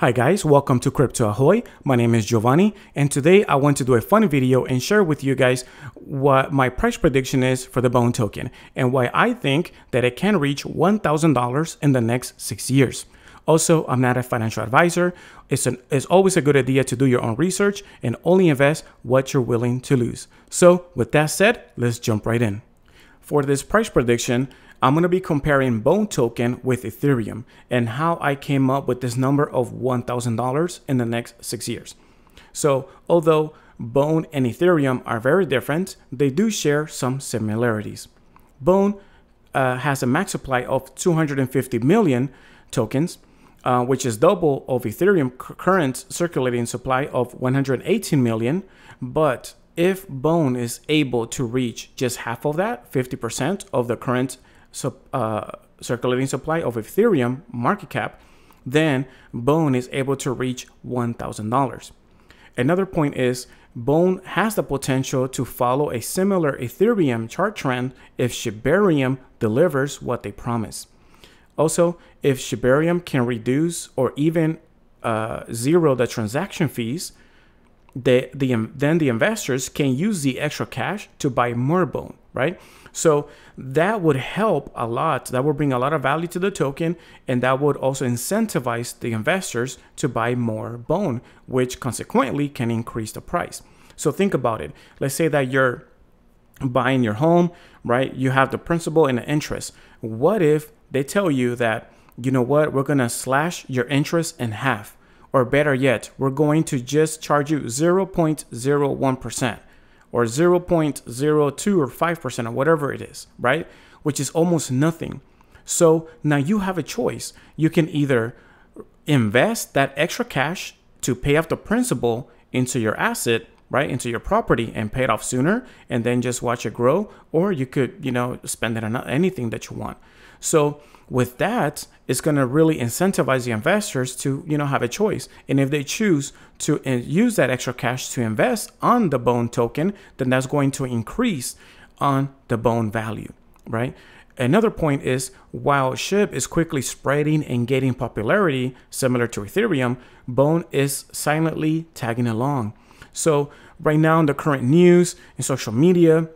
Hi guys, welcome to Crypto Ahoy. My name is Giovanni and today I want to do a fun video and share with you guys what my price prediction is for the Bone token and why I think that it can reach $1,000 in the next six years. Also, I'm not a financial advisor. It's, an, it's always a good idea to do your own research and only invest what you're willing to lose. So with that said, let's jump right in. For this price prediction, I'm going to be comparing Bone token with Ethereum and how I came up with this number of $1,000 in the next six years. So although Bone and Ethereum are very different, they do share some similarities. Bone uh, has a max supply of 250 million tokens, uh, which is double of Ethereum current circulating supply of 118 million. But if Bone is able to reach just half of that, 50% of the current so, uh, circulating supply of Ethereum market cap, then Bone is able to reach $1,000. Another point is Bone has the potential to follow a similar Ethereum chart trend if Shibarium delivers what they promise. Also, if Shibarium can reduce or even uh, zero the transaction fees, the, the, then the investors can use the extra cash to buy more bone, right? So that would help a lot. That would bring a lot of value to the token, and that would also incentivize the investors to buy more bone, which consequently can increase the price. So think about it. Let's say that you're buying your home, right? You have the principal and the interest. What if they tell you that, you know what, we're gonna slash your interest in half? or better yet, we're going to just charge you 0.01% or 0.02 or 5% or whatever it is, right? Which is almost nothing. So now you have a choice. You can either invest that extra cash to pay off the principal into your asset, right? Into your property and pay it off sooner and then just watch it grow, or you could, you know, spend it on anything that you want. So with that, it's going to really incentivize the investors to you know have a choice. And if they choose to uh, use that extra cash to invest on the bone token, then that's going to increase on the bone value, right? Another point is while SHIB is quickly spreading and gaining popularity, similar to Ethereum, Bone is silently tagging along. So, right now in the current news, in social media,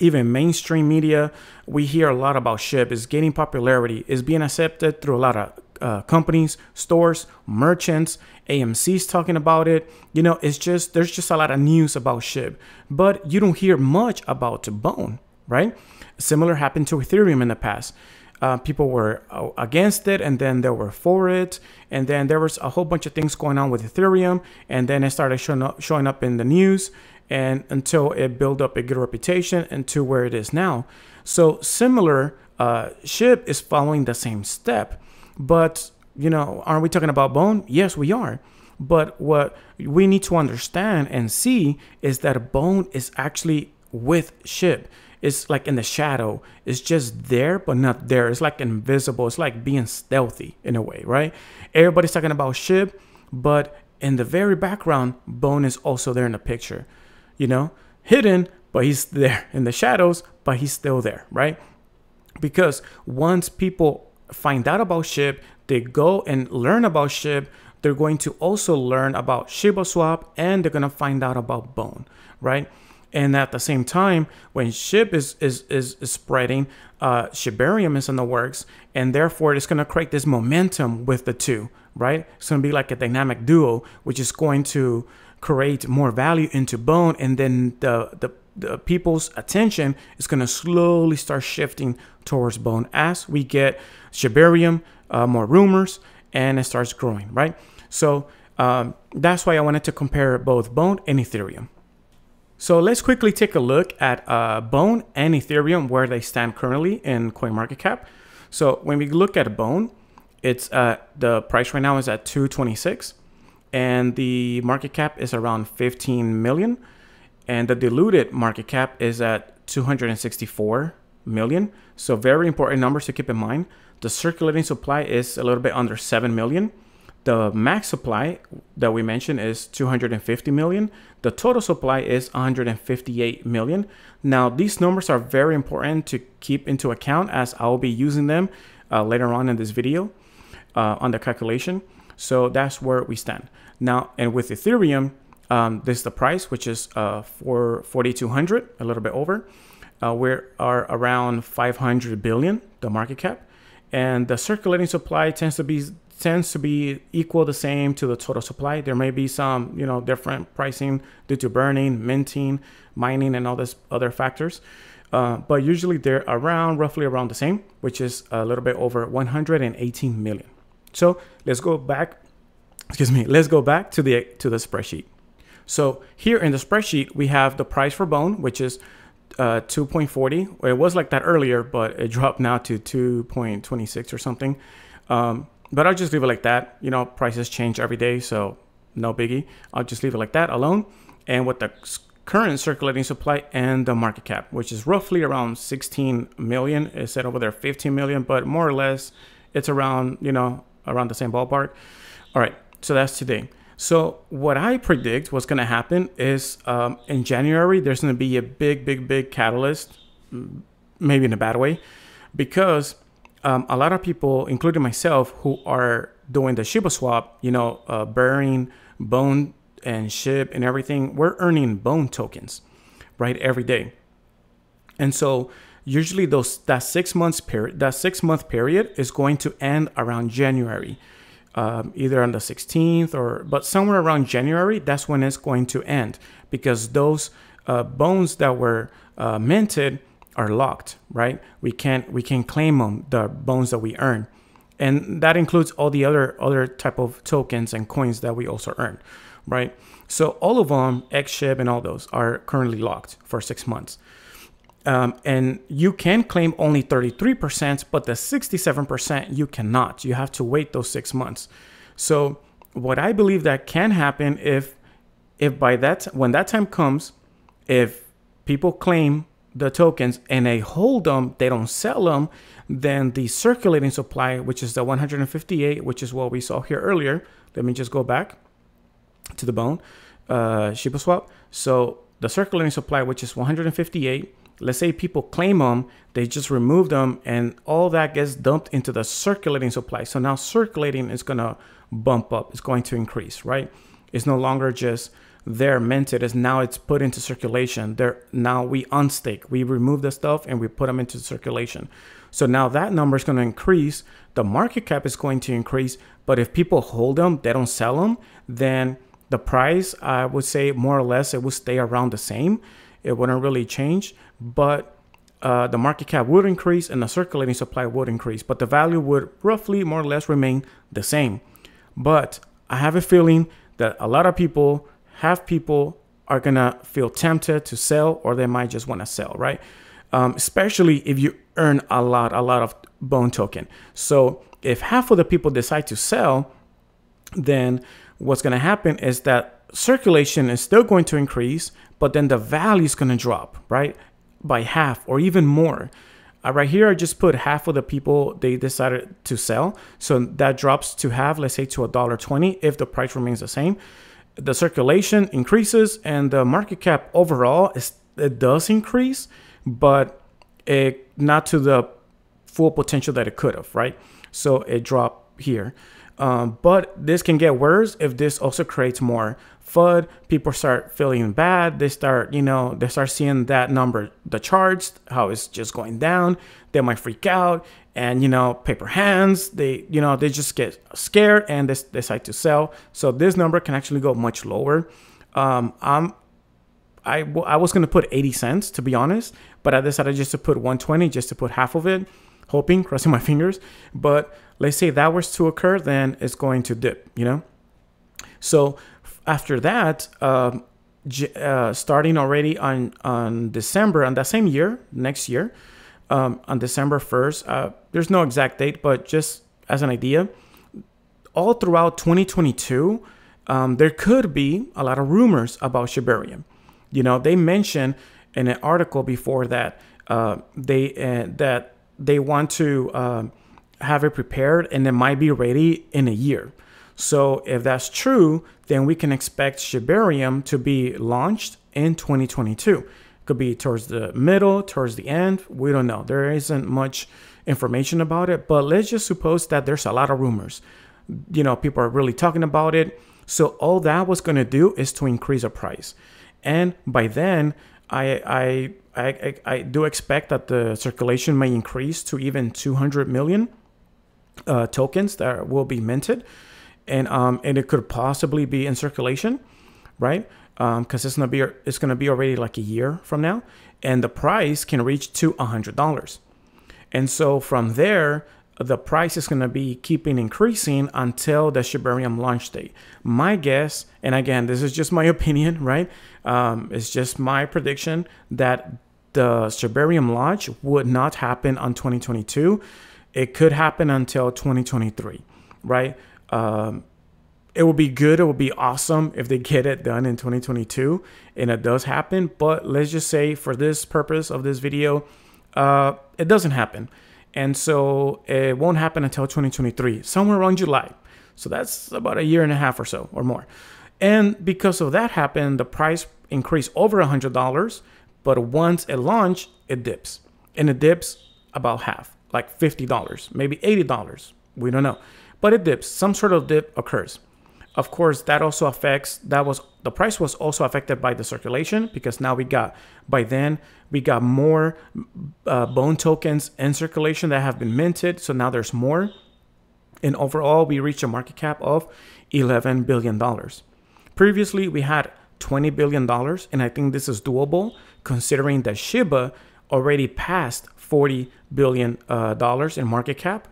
even mainstream media, we hear a lot about SHIP. It's gaining popularity. It's being accepted through a lot of uh, companies, stores, merchants, AMCs talking about it. You know, it's just, there's just a lot of news about SHIP, but you don't hear much about Bone, right? Similar happened to Ethereum in the past. Uh, people were uh, against it and then they were for it. And then there was a whole bunch of things going on with Ethereum. And then it started showing up, showing up in the news and until it built up a good reputation and to where it is now. So similar uh, ship is following the same step, but you know, are not we talking about bone? Yes, we are. But what we need to understand and see is that bone is actually with ship. It's like in the shadow. It's just there, but not there. It's like invisible. It's like being stealthy in a way, right? Everybody's talking about ship, but in the very background, bone is also there in the picture you know, hidden, but he's there in the shadows, but he's still there, right? Because once people find out about SHIB, they go and learn about SHIB, they're going to also learn about Shiba Swap and they're going to find out about Bone, right? And at the same time, when SHIB is, is, is, spreading, uh, Shibarium is in the works, and therefore it's going to create this momentum with the two, right? It's going to be like a dynamic duo, which is going to create more value into bone and then the, the the people's attention is going to slowly start shifting towards bone as we get shibarium, uh, more rumors, and it starts growing, right? So um, that's why I wanted to compare both bone and Ethereum. So let's quickly take a look at uh, bone and Ethereum, where they stand currently in coin market cap. So when we look at bone, it's uh, the price right now is at 226 and the market cap is around 15 million and the diluted market cap is at 264 million so very important numbers to keep in mind the circulating supply is a little bit under 7 million the max supply that we mentioned is 250 million the total supply is 158 million now these numbers are very important to keep into account as i'll be using them uh, later on in this video uh, on the calculation so that's where we stand now. And with Ethereum, um, this is the price, which is uh, for 4,200, a little bit over. Uh, we are around 500 billion, the market cap, and the circulating supply tends to be tends to be equal the same to the total supply. There may be some, you know, different pricing due to burning, minting, mining, and all these other factors. Uh, but usually they're around roughly around the same, which is a little bit over 118 million. So let's go back, excuse me, let's go back to the, to the spreadsheet. So here in the spreadsheet, we have the price for bone, which is uh, 2.40. It was like that earlier, but it dropped now to 2.26 or something. Um, but I'll just leave it like that. You know, prices change every day, so no biggie. I'll just leave it like that alone. And with the current circulating supply and the market cap, which is roughly around 16 million. It said over there 15 million, but more or less it's around, you know, around the same ballpark. All right, so that's today. So what I predict what's going to happen is um, in January there's going to be a big, big, big catalyst, maybe in a bad way, because um, a lot of people, including myself, who are doing the Shiba swap, you know, uh, burying bone and ship and everything, we're earning bone tokens, right, every day. And so usually those that six months period that six month period is going to end around January, um, either on the 16th or but somewhere around January. That's when it's going to end because those uh, bones that were uh, minted are locked, right? We can't we can claim them the bones that we earn, and that includes all the other other type of tokens and coins that we also earn, right? So all of them, X ship and all those are currently locked for six months. Um, and you can claim only 33%, but the 67% you cannot. You have to wait those six months. So, what I believe that can happen if, if by that when that time comes, if people claim the tokens and they hold them, they don't sell them, then the circulating supply, which is the 158, which is what we saw here earlier. Let me just go back to the bone, uh, Shiba swap. So the circulating supply, which is 158, let's say people claim them, they just remove them, and all that gets dumped into the circulating supply. So now circulating is going to bump up, it's going to increase, right? It's no longer just there minted; it is now it's put into circulation. There now we unstake, we remove the stuff and we put them into circulation. So now that number is going to increase. The market cap is going to increase, but if people hold them, they don't sell them, then the price I would say more or less it will stay around the same it wouldn't really change, but uh, the market cap would increase and the circulating supply would increase, but the value would roughly more or less remain the same. But I have a feeling that a lot of people, have people, are gonna feel tempted to sell or they might just wanna sell, right? Um, especially if you earn a lot, a lot of bone token. So if half of the people decide to sell, then what's gonna happen is that circulation is still going to increase, but then the value is going to drop, right? By half or even more. Uh, right here, I just put half of the people they decided to sell. So that drops to half, let's say to a dollar twenty, if the price remains the same. The circulation increases and the market cap overall is it does increase, but it not to the full potential that it could have, right? So it dropped here. Um, but this can get worse if this also creates more FUD, people start feeling bad. They start, you know, they start seeing that number, the charts, how it's just going down. They might freak out and, you know, paper hands. They, you know, they just get scared and they decide to sell. So this number can actually go much lower. Um, I'm, I, I was going to put 80 cents to be honest, but I decided just to put 120 just to put half of it, hoping, crossing my fingers. But let's say that was to occur, then it's going to dip, you know? So after that, um, uh, starting already on on December, on that same year, next year, um, on December first. Uh, there's no exact date, but just as an idea, all throughout 2022, um, there could be a lot of rumors about Shibarium. You know, they mentioned in an article before that uh, they uh, that they want to uh, have it prepared and it might be ready in a year. So if that's true, then we can expect Shibarium to be launched in 2022. Could be towards the middle, towards the end. We don't know. There isn't much information about it, but let's just suppose that there's a lot of rumors. You know, people are really talking about it. So all that was going to do is to increase the price. And by then, I, I I, I, do expect that the circulation may increase to even 200 million uh, tokens that will be minted and um, and it could possibly be in circulation, right? Because um, it's gonna be it's gonna be already like a year from now, and the price can reach to a hundred dollars, and so from there the price is gonna be keeping increasing until the Shibarium launch date. My guess, and again, this is just my opinion, right? Um, it's just my prediction that the Shibarium launch would not happen on 2022. It could happen until 2023, right? Um, it will be good. It will be awesome if they get it done in 2022 and it does happen. But let's just say for this purpose of this video, uh, it doesn't happen. And so it won't happen until 2023, somewhere around July. So that's about a year and a half or so or more. And because of that happened, the price increased over $100. But once it launched, it dips. And it dips about half, like $50, maybe $80. We don't know but it dips. Some sort of dip occurs. Of course, that also affects, that was, the price was also affected by the circulation because now we got, by then, we got more uh, bone tokens in circulation that have been minted. So now there's more. And overall, we reached a market cap of $11 billion. Previously, we had $20 billion, and I think this is doable considering that Shiba already passed $40 billion uh, in market cap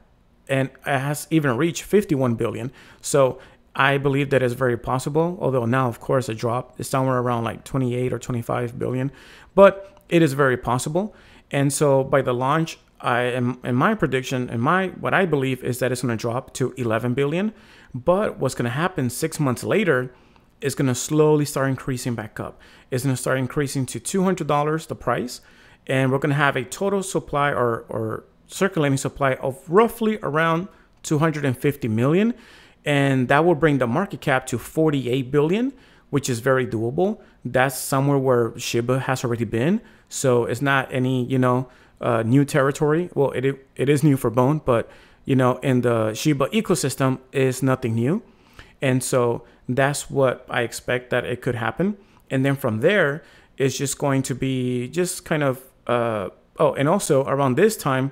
and has even reached 51 billion. So I believe that is very possible, although now, of course, a drop is somewhere around like 28 or 25 billion, but it is very possible. And so by the launch, I am in my prediction In my what I believe is that it's going to drop to 11 billion, but what's going to happen 6 months later is going to slowly start increasing back up. It's going to start increasing to $200 the price and we're going to have a total supply or or circulating supply of roughly around 250 million and that will bring the market cap to 48 billion which is very doable that's somewhere where shiba has already been so it's not any you know uh, new territory well it, it is new for bone but you know in the shiba ecosystem is nothing new and so that's what i expect that it could happen and then from there it's just going to be just kind of uh, oh and also around this time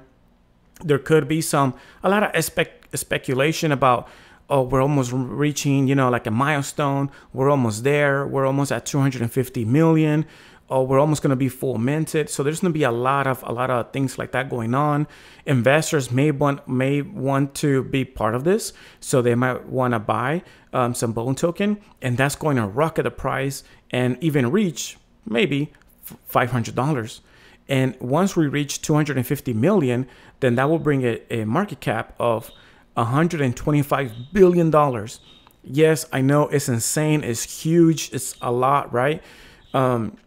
there could be some a lot of spec, speculation about oh we're almost reaching you know like a milestone we're almost there we're almost at 250 million oh we're almost going to be full minted so there's going to be a lot of a lot of things like that going on investors may want may want to be part of this so they might want to buy um, some bone token and that's going to rocket the price and even reach maybe $500 and once we reach 250 million, then that will bring a, a market cap of 125 billion dollars. Yes, I know it's insane. It's huge. It's a lot, right? Um,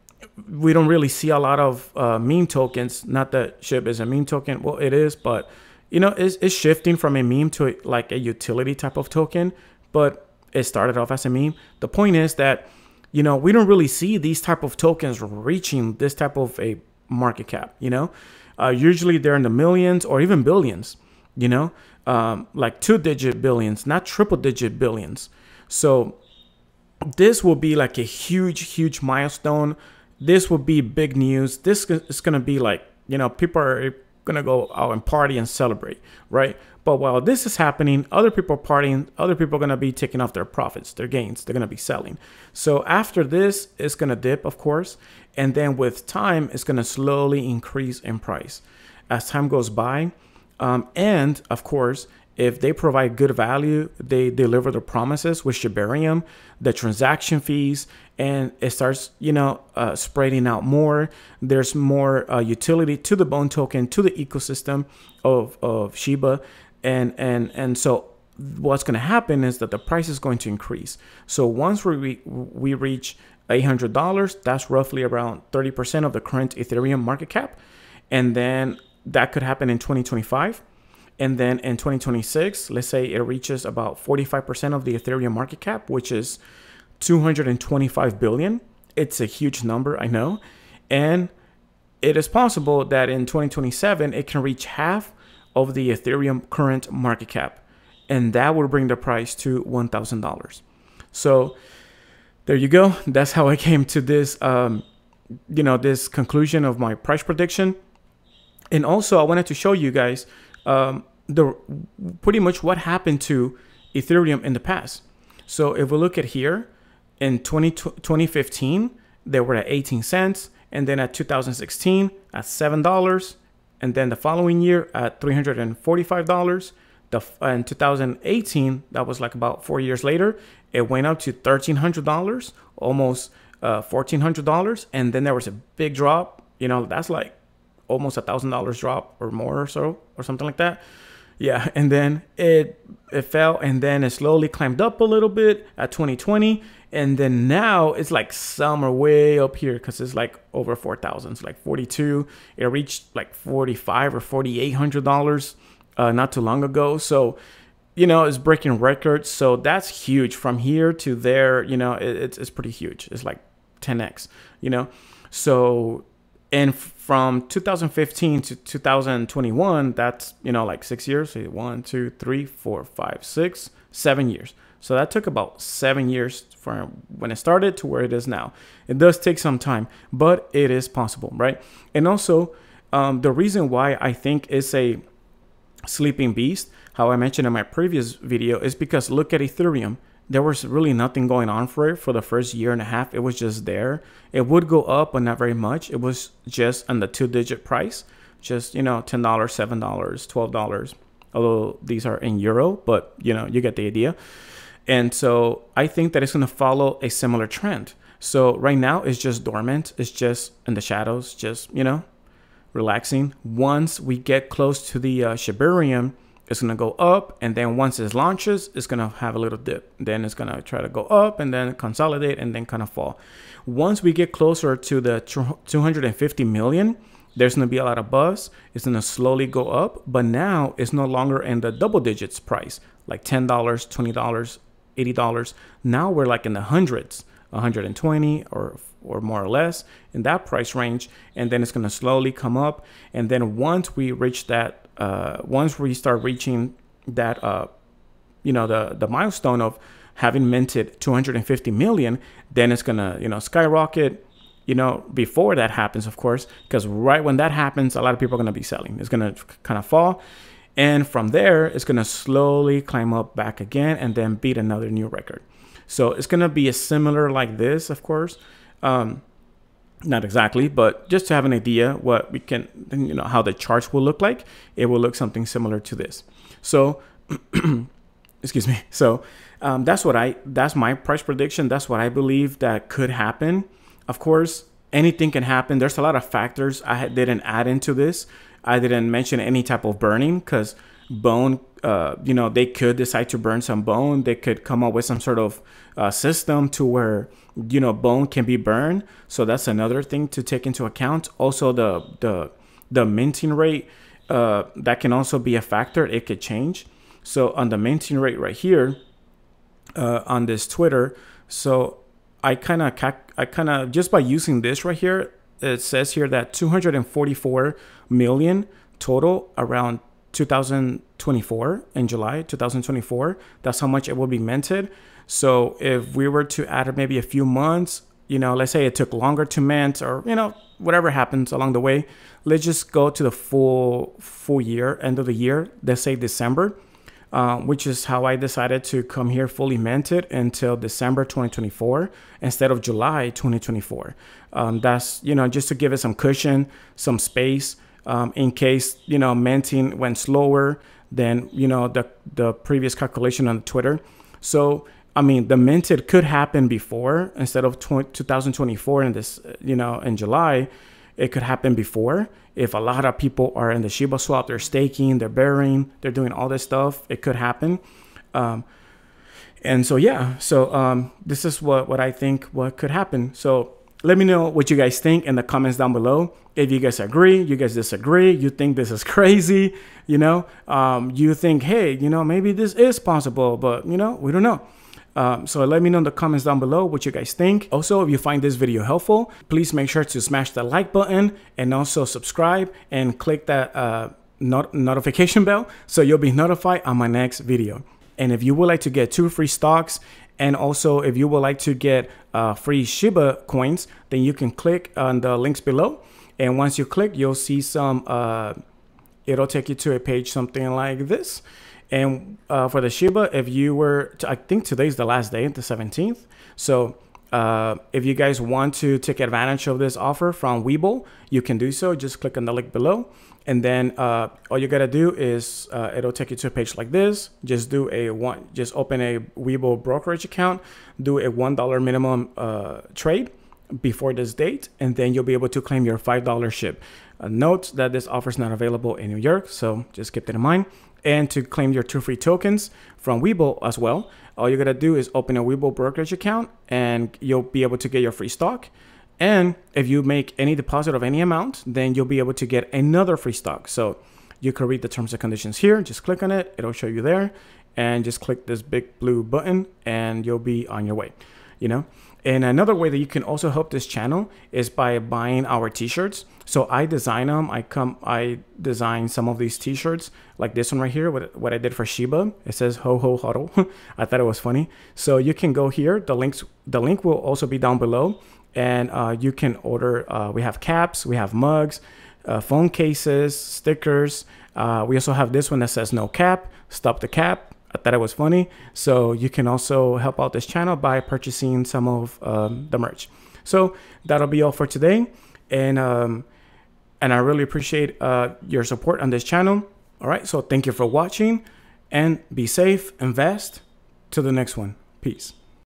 we don't really see a lot of uh, meme tokens. Not that SHIB is a meme token. Well, it is, but you know, it's, it's shifting from a meme to a, like a utility type of token. But it started off as a meme. The point is that you know we don't really see these type of tokens reaching this type of a market cap, you know? Uh, usually they're in the millions or even billions, you know? Um, like two digit billions, not triple digit billions. So this will be like a huge, huge milestone. This will be big news. This is going to be like, you know, people are going to go out and party and celebrate, right? But while this is happening, other people are partying, other people are going to be taking off their profits, their gains, they're going to be selling. So after this, it's going to dip, of course. And then with time, it's going to slowly increase in price as time goes by. Um, and of course, if they provide good value, they deliver the promises with Shibarium, the transaction fees, and it starts, you know, uh, spreading out more. There's more uh, utility to the Bone token, to the ecosystem of, of Shiba and and and so what's going to happen is that the price is going to increase. So once we we reach $800, that's roughly around 30% of the current Ethereum market cap, and then that could happen in 2025. And then in 2026, let's say it reaches about 45% of the Ethereum market cap, which is 225 billion. It's a huge number, I know. And it is possible that in 2027, it can reach half of the Ethereum current market cap. And that will bring the price to $1,000. So there you go. That's how I came to this, um, you know, this conclusion of my price prediction. And also I wanted to show you guys um, the pretty much what happened to Ethereum in the past. So if we look at here in 20, 2015, they were at 18 cents. And then at 2016 at $7 and then the following year at $345. The, in 2018, that was like about four years later, it went up to $1,300, almost uh, $1,400. And then there was a big drop. You know, that's like almost a $1,000 drop or more or so, or something like that. Yeah, and then it it fell and then it slowly climbed up a little bit at 2020 and then now it's like summer way up here because it's like over 4000 it's like 42 it reached like 45 or 4800 dollars uh, not too long ago so you know it's breaking records so that's huge from here to there you know it, it's, it's pretty huge it's like 10x you know so and from 2015 to 2021 that's you know like six years so one two three four five six seven years so that took about seven years from when it started to where it is now it does take some time but it is possible right and also um, the reason why i think it's a sleeping beast how i mentioned in my previous video is because look at ethereum there was really nothing going on for it for the first year and a half. It was just there. It would go up, but not very much. It was just on the two digit price, just, you know, $10, $7, $12. Although these are in euro, but you know, you get the idea. And so I think that it's going to follow a similar trend. So right now it's just dormant, it's just in the shadows, just, you know, relaxing. Once we get close to the uh, Shibarium, it's going to go up and then once it launches it's going to have a little dip then it's going to try to go up and then consolidate and then kind of fall once we get closer to the 250 million there's going to be a lot of buzz it's going to slowly go up but now it's no longer in the double digits price like $10 $20 $80 now we're like in the hundreds 120 or or more or less in that price range and then it's going to slowly come up and then once we reach that uh, once we start reaching that, uh, you know, the, the milestone of having minted 250 million, then it's going to, you know, skyrocket, you know, before that happens, of course, because right when that happens, a lot of people are going to be selling. It's going to kind of fall. And from there, it's going to slowly climb up back again and then beat another new record. So it's going to be a similar like this, of course. Um, not exactly, but just to have an idea what we can, you know, how the charts will look like, it will look something similar to this. So, excuse me. So um, that's what I, that's my price prediction. That's what I believe that could happen. Of course, anything can happen. There's a lot of factors I didn't add into this. I didn't mention any type of burning because bone uh, you know they could decide to burn some bone they could come up with some sort of uh, system to where you know bone can be burned so that's another thing to take into account also the the the minting rate uh, that can also be a factor it could change so on the minting rate right here uh, on this twitter so i kind of i kind of just by using this right here it says here that 244 million total around 2024 in July 2024. That's how much it will be minted. So if we were to add maybe a few months, you know, let's say it took longer to mint or you know whatever happens along the way, let's just go to the full full year end of the year. Let's say December, uh, which is how I decided to come here fully minted until December 2024 instead of July 2024. Um, that's you know just to give it some cushion, some space um, in case you know minting went slower than you know the the previous calculation on Twitter. So I mean, the minted could happen before instead of 20, 2024 in this you know in July. It could happen before if a lot of people are in the Shiba swap, they're staking, they're bearing, they're doing all this stuff. It could happen. Um, and so yeah so um, this is what what i think what could happen so let me know what you guys think in the comments down below. If you guys agree, you guys disagree, you think this is crazy, you know, um, you think, hey, you know, maybe this is possible, but you know, we don't know. Um, so let me know in the comments down below what you guys think. Also, if you find this video helpful, please make sure to smash the like button and also subscribe and click that uh, not notification bell so you'll be notified on my next video. And if you would like to get two free stocks and also, if you would like to get uh, free Shiba coins, then you can click on the links below. And once you click, you'll see some, uh, it'll take you to a page something like this. And uh, for the Shiba, if you were, to, I think today's the last day, the 17th. So uh, if you guys want to take advantage of this offer from Weeble, you can do so. Just click on the link below. And then uh, all you gotta do is uh, it'll take you to a page like this. Just do a one, just open a Weeble brokerage account, do a one dollar minimum uh, trade before this date, and then you'll be able to claim your five dollar ship. Uh, note that this offer is not available in New York, so just keep that in mind. And to claim your two free tokens from Weeble as well, all you gotta do is open a Webull brokerage account and you'll be able to get your free stock. And if you make any deposit of any amount, then you'll be able to get another free stock. So you can read the terms and conditions here. Just click on it, it'll show you there. And just click this big blue button and you'll be on your way. You know, and another way that you can also help this channel is by buying our t-shirts. So I design them. I come, I design some of these t-shirts like this one right here, what, what I did for Shiba. It says ho ho huddle. I thought it was funny. So you can go here. The links, the link will also be down below and uh, you can order. Uh, we have caps, we have mugs, uh, phone cases, stickers. Uh, we also have this one that says no cap, stop the cap that it was funny. So you can also help out this channel by purchasing some of um, the merch. So that'll be all for today. And, um, and I really appreciate uh, your support on this channel. All right, so thank you for watching and be safe, invest. Till the next one, peace.